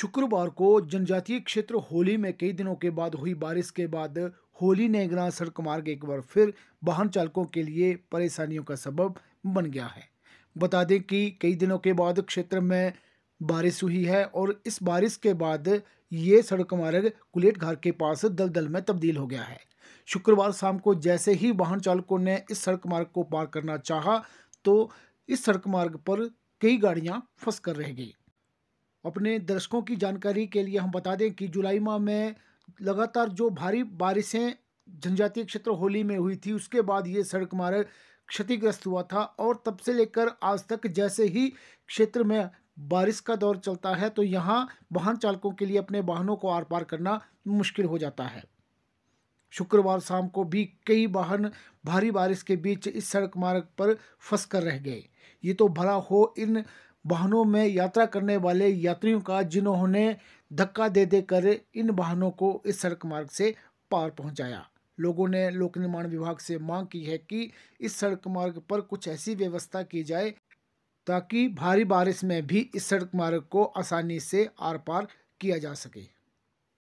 शुक्रवार को जनजातीय क्षेत्र होली में कई दिनों के बाद हुई बारिश के बाद होली नेगरा सड़क मार्ग एक बार फिर वाहन चालकों के लिए परेशानियों का सबब बन गया है बता दें कि कई दिनों के बाद क्षेत्र में बारिश हुई है और इस बारिश के बाद ये सड़क मार्ग कुलेट घर के पास दलदल में तब्दील हो गया है शुक्रवार शाम को जैसे ही वाहन चालकों ने इस सड़क मार्ग को पार करना चाहा तो इस सड़क मार्ग पर कई गाड़ियां फंस कर रह गई अपने दर्शकों की जानकारी के लिए हम बता दें कि जुलाई माह में लगातार जो भारी बारिशें जनजातीय क्षेत्र होली में हुई थी उसके बाद ये सड़क मार्ग क्षतिग्रस्त हुआ था और तब से लेकर आज तक जैसे ही क्षेत्र में बारिश का दौर चलता है तो यहाँ वाहन चालकों के लिए अपने वाहनों को आर पार करना मुश्किल हो जाता है शुक्रवार शाम को भी कई वाहन भारी बारिश के बीच इस सड़क मार्ग पर फंस कर रह गए ये तो भला हो इन वाहनों में यात्रा करने वाले यात्रियों का जिन्होंने धक्का दे दे कर इन वाहनों को इस सड़क मार्ग से पार पहुंचाया लोगों ने लोक निर्माण विभाग से मांग की है कि इस सड़क मार्ग पर कुछ ऐसी व्यवस्था की जाए ताकि भारी बारिश में भी इस सड़क मार्ग को आसानी से आर पार किया जा सके